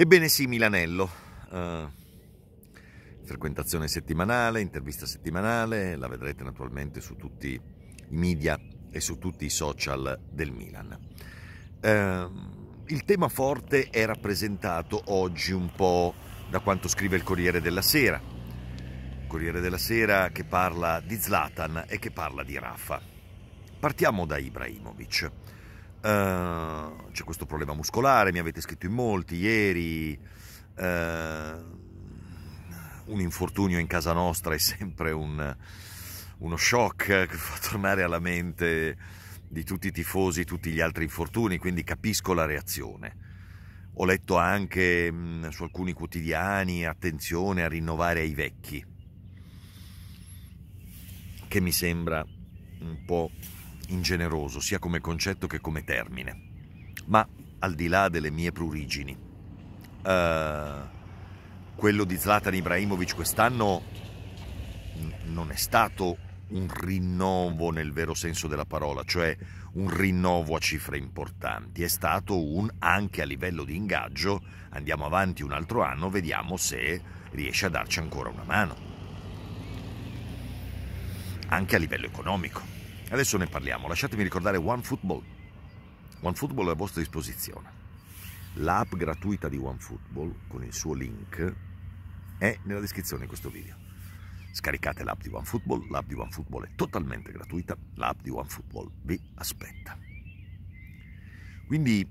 Ebbene sì, Milanello, uh, frequentazione settimanale, intervista settimanale, la vedrete naturalmente su tutti i media e su tutti i social del Milan. Uh, il tema forte è rappresentato oggi un po' da quanto scrive il Corriere della Sera, Corriere della Sera che parla di Zlatan e che parla di Rafa. Partiamo da Ibrahimovic. Uh, c'è questo problema muscolare, mi avete scritto in molti ieri, uh, un infortunio in casa nostra è sempre un, uno shock che fa tornare alla mente di tutti i tifosi tutti gli altri infortuni, quindi capisco la reazione. Ho letto anche mh, mm, su alcuni quotidiani attenzione a rinnovare ai vecchi, che mi sembra un po' ingeneroso sia come concetto che come termine. Ma al di là delle mie prurigini, uh, quello di Zlatan Ibrahimovic quest'anno non è stato un rinnovo nel vero senso della parola, cioè un rinnovo a cifre importanti, è stato un anche a livello di ingaggio, andiamo avanti un altro anno, vediamo se riesce a darci ancora una mano, anche a livello economico. Adesso ne parliamo, lasciatemi ricordare OneFootball. OneFootball è a vostra disposizione. L'app gratuita di OneFootball con il suo link è nella descrizione di questo video. Scaricate l'app di OneFootball, l'app di OneFootball è totalmente gratuita, l'app di OneFootball vi aspetta. Quindi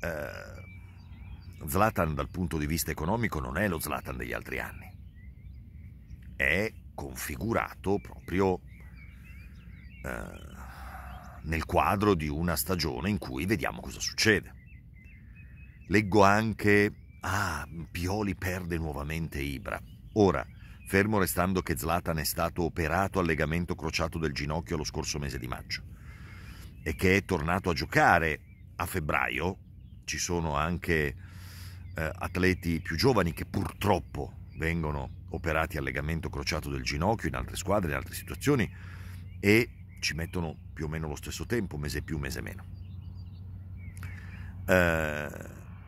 eh, Zlatan dal punto di vista economico non è lo Zlatan degli altri anni, è configurato proprio eh, nel quadro di una stagione in cui vediamo cosa succede. Leggo anche, ah, Pioli perde nuovamente Ibra. Ora, fermo restando che Zlatan è stato operato al legamento crociato del ginocchio lo scorso mese di maggio e che è tornato a giocare a febbraio, ci sono anche eh, atleti più giovani che purtroppo vengono operati al legamento crociato del ginocchio in altre squadre, in altre situazioni e ci mettono più o meno lo stesso tempo, mese più, mese meno. Eh,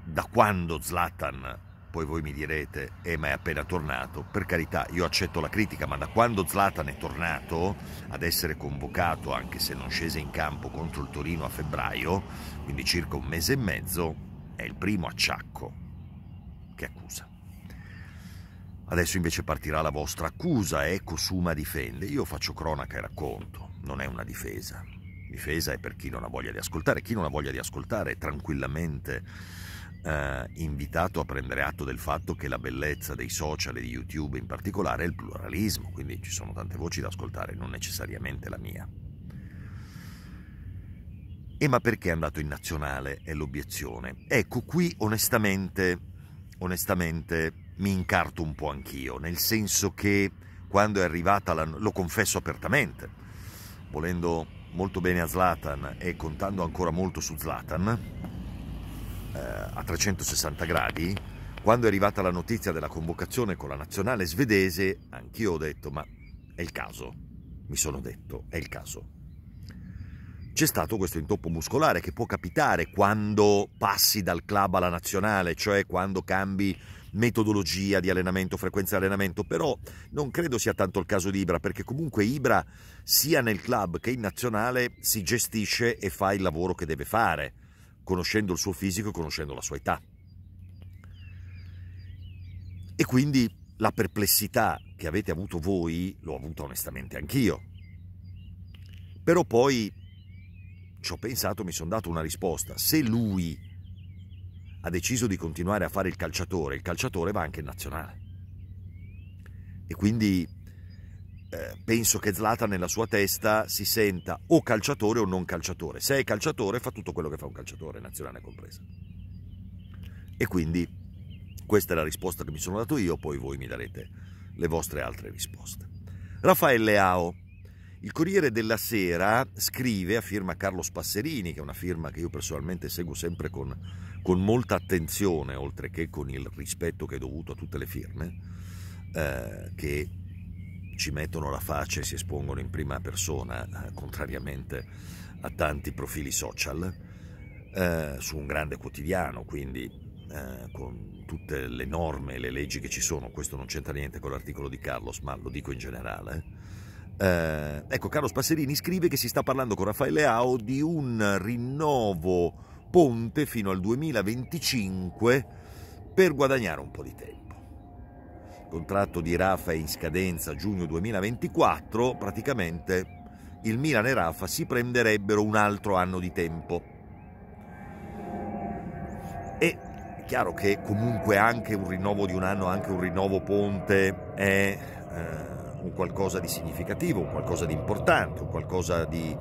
da quando Zlatan, poi voi mi direte, eh ma è appena tornato, per carità io accetto la critica, ma da quando Zlatan è tornato ad essere convocato, anche se non scese in campo contro il Torino a febbraio, quindi circa un mese e mezzo, è il primo acciacco che accusa. Adesso invece partirà la vostra accusa, ecco Suma difende, io faccio cronaca e racconto non è una difesa. Difesa è per chi non ha voglia di ascoltare. Chi non ha voglia di ascoltare è tranquillamente eh, invitato a prendere atto del fatto che la bellezza dei social e di YouTube in particolare è il pluralismo, quindi ci sono tante voci da ascoltare, non necessariamente la mia. E ma perché è andato in nazionale? È l'obiezione. Ecco, qui onestamente, onestamente mi incarto un po' anch'io, nel senso che quando è arrivata, la, lo confesso apertamente, volendo molto bene a Zlatan e contando ancora molto su Zlatan eh, a 360 gradi, quando è arrivata la notizia della convocazione con la nazionale svedese, anch'io ho detto ma è il caso, mi sono detto è il caso. C'è stato questo intoppo muscolare che può capitare quando passi dal club alla nazionale, cioè quando cambi metodologia di allenamento, frequenza di allenamento, però non credo sia tanto il caso di Ibra, perché comunque Ibra sia nel club che in nazionale si gestisce e fa il lavoro che deve fare, conoscendo il suo fisico e conoscendo la sua età. E quindi la perplessità che avete avuto voi l'ho avuta onestamente anch'io. Però poi ci ho pensato, mi sono dato una risposta. Se lui ha deciso di continuare a fare il calciatore, il calciatore va anche in nazionale. E quindi eh, penso che Zlatan nella sua testa si senta o calciatore o non calciatore. Se è calciatore fa tutto quello che fa un calciatore, nazionale compresa. E quindi questa è la risposta che mi sono dato io, poi voi mi darete le vostre altre risposte. Raffaele Ao il Corriere della Sera scrive a firma Carlo Spasserini, che è una firma che io personalmente seguo sempre con, con molta attenzione, oltre che con il rispetto che è dovuto a tutte le firme, eh, che ci mettono la faccia e si espongono in prima persona, eh, contrariamente a tanti profili social, eh, su un grande quotidiano, quindi eh, con tutte le norme e le leggi che ci sono, questo non c'entra niente con l'articolo di Carlos, ma lo dico in generale eh, ecco, Carlo Spasserini scrive che si sta parlando con Raffaele Ao di un rinnovo ponte fino al 2025 per guadagnare un po' di tempo. Il contratto di Rafa è in scadenza giugno 2024, praticamente il Milan e Rafa si prenderebbero un altro anno di tempo. E è chiaro che comunque anche un rinnovo di un anno, anche un rinnovo ponte è... Eh, un qualcosa di significativo, un qualcosa di importante, un qualcosa di,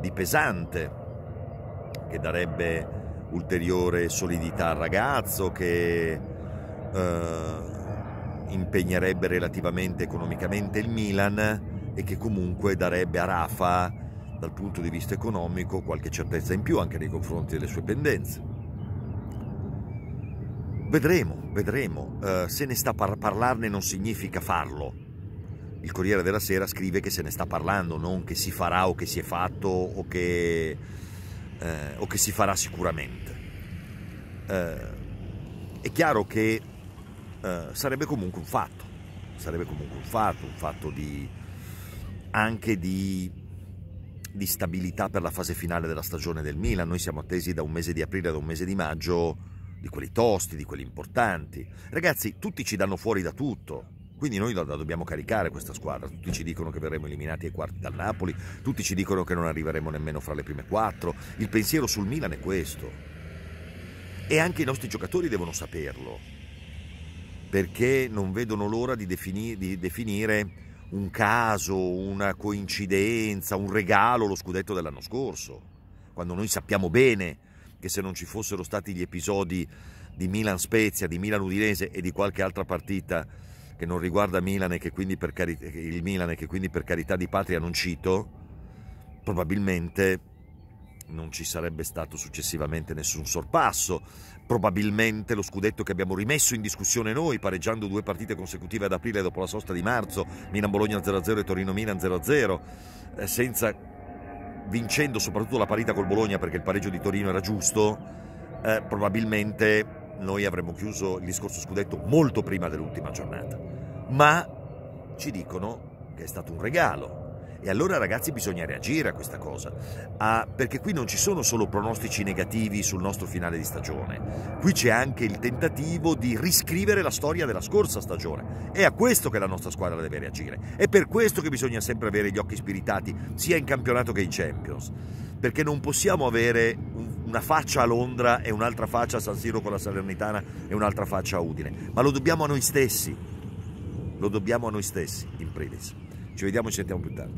di pesante che darebbe ulteriore solidità al ragazzo, che eh, impegnerebbe relativamente economicamente il Milan e che comunque darebbe a Rafa dal punto di vista economico qualche certezza in più anche nei confronti delle sue pendenze. Vedremo, vedremo, eh, se ne sta par- parlarne non significa farlo il Corriere della Sera scrive che se ne sta parlando, non che si farà o che si è fatto o che, eh, o che si farà sicuramente. Eh, è chiaro che eh, sarebbe comunque un fatto, sarebbe comunque un fatto, un fatto di, anche di, di, stabilità per la fase finale della stagione del Milan. Noi siamo attesi da un mese di aprile, da un mese di maggio, di quelli tosti, di quelli importanti. Ragazzi, tutti ci danno fuori da tutto quindi noi la, dobbiamo caricare questa squadra. Tutti ci dicono che verremo eliminati ai quarti dal Napoli, tutti ci dicono che non arriveremo nemmeno fra le prime quattro. Il pensiero sul Milan è questo. E anche i nostri giocatori devono saperlo, perché non vedono l'ora di, defini- di definire un caso, una coincidenza, un regalo lo scudetto dell'anno scorso, quando noi sappiamo bene che se non ci fossero stati gli episodi di Milan Spezia, di Milan Udinese e di qualche altra partita che non riguarda Milan e che quindi per cari- il Milan e che quindi per carità di patria non cito, probabilmente non ci sarebbe stato successivamente nessun sorpasso. Probabilmente lo scudetto che abbiamo rimesso in discussione noi, pareggiando due partite consecutive ad aprile dopo la sosta di marzo, Milan-Bologna 0-0 e Torino-Milan 0-0, eh, senza vincendo soprattutto la parità col Bologna perché il pareggio di Torino era giusto, eh, probabilmente noi avremmo chiuso il discorso scudetto molto prima dell'ultima giornata ma ci dicono che è stato un regalo. E allora ragazzi bisogna reagire a questa cosa, ah, perché qui non ci sono solo pronostici negativi sul nostro finale di stagione, qui c'è anche il tentativo di riscrivere la storia della scorsa stagione. È a questo che la nostra squadra deve reagire, è per questo che bisogna sempre avere gli occhi spiritati, sia in campionato che in Champions, perché non possiamo avere un una faccia a Londra e un'altra faccia a San Siro con la Salernitana e un'altra faccia a Udine, ma lo dobbiamo a noi stessi, lo dobbiamo a noi stessi, in primis. Ci vediamo e ci sentiamo più tardi.